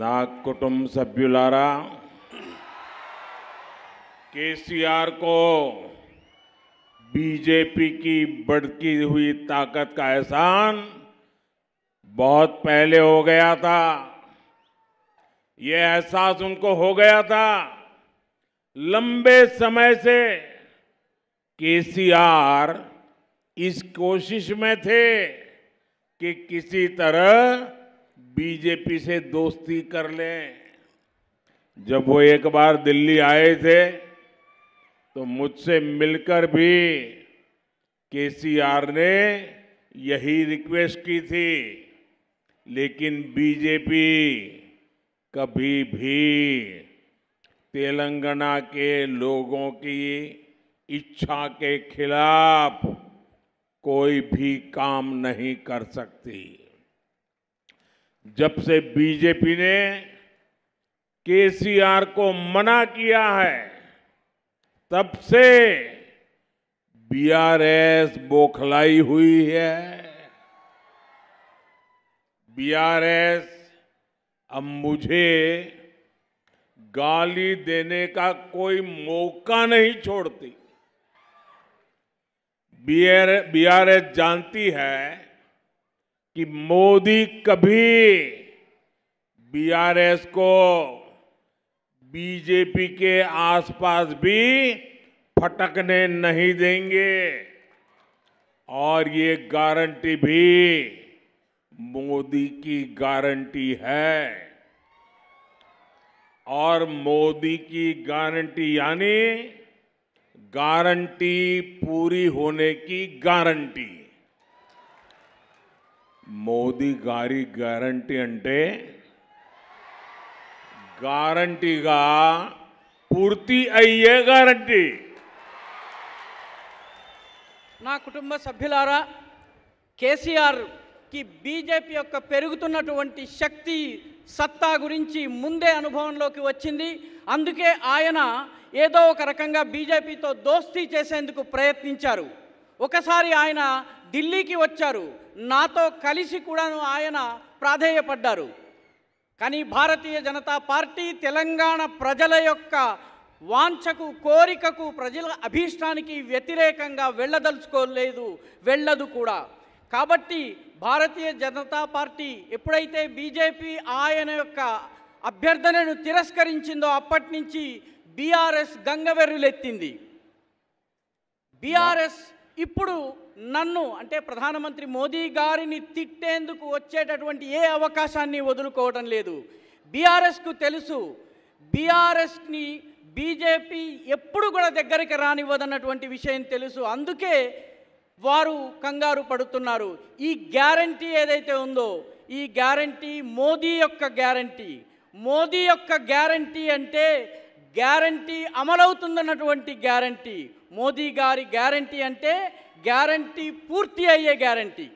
ना కుటుంబ సభ్యులారా केसीआर को बीजेपी की बढ़ती हुई ताकत का एहसान बहुत पहले हो गया था यह एहसास उनको हो गया था लंबे समय से केसीआर इस कोशिश में थे कि किसी तरह बीजेपी से दोस्ती कर लें जब वो एक बार दिल्ली आए थे तो मुझसे मिलकर भी केसीआर ने यही रिक्वेस्ट की थी लेकिन बीजेपी कभी भी तेलंगाना के लोगों की इच्छा के खिलाफ कोई भी काम नहीं कर सकती जब से बीजेपी ने केसीआर को मना किया है तब से बीआरएस बोखलाई हुई है बीआरएस अब मुझे गाली देने का कोई मौका नहीं छोड़ती बीआरएस जानती है कि मोदी कभी बीआरएस को बीजेपी के आसपास भी फटकने नहीं देंगे और ये गारंटी भी मोदी की गारंटी है और मोदी की गारंटी यानी गारंटी पूरी होने की गारंटी మోదీ గారి గ్యారంటీ అంటే గ్యారంటీగా పూర్తి అయ్యే గ్యారంటీ నా కుటుంబ సభ్యులారా కేసీఆర్కి బీజేపీ యొక్క పెరుగుతున్నటువంటి శక్తి సత్తా గురించి ముందే అనుభవంలోకి వచ్చింది అందుకే ఆయన ఏదో ఒక రకంగా బీజేపీతో దోస్తీ చేసేందుకు ప్రయత్నించారు ఒకసారి ఆయన ఢిల్లీకి వచ్చారు నాతో కలిసి కూడాను ఆయన ప్రాధేయపడ్డారు కానీ భారతీయ జనతా పార్టీ తెలంగాణ ప్రజల యొక్క వాంఛకు కోరికకు ప్రజల అభీష్టానికి వ్యతిరేకంగా వెళ్ళదలుచుకోలేదు వెళ్ళదు కూడా కాబట్టి భారతీయ జనతా పార్టీ ఎప్పుడైతే బీజేపీ ఆయన యొక్క అభ్యర్థనను తిరస్కరించిందో అప్పటి నుంచి బీఆర్ఎస్ గంగవెర్రులెత్తింది బీఆర్ఎస్ ఇప్పుడు నన్ను అంటే ప్రధానమంత్రి మోదీ గారిని తిట్టేందుకు వచ్చేటటువంటి ఏ అవకాశాన్ని వదులుకోవడం లేదు బీఆర్ఎస్కు తెలుసు బీఆర్ఎస్ని బీజేపీ ఎప్పుడు కూడా దగ్గరికి రానివ్వదన్నటువంటి విషయం తెలుసు అందుకే వారు కంగారు పడుతున్నారు ఈ గ్యారంటీ ఏదైతే ఉందో ఈ గ్యారంటీ మోదీ యొక్క గ్యారంటీ మోదీ యొక్క గ్యారంటీ అంటే గ్యారంటీ అమలవుతుందన్నటువంటి గ్యారంటీ మోదీ గారి గ్యారంటీ అంటే గ్యారంటీ పూర్తి అయ్యే గ్యారంటీ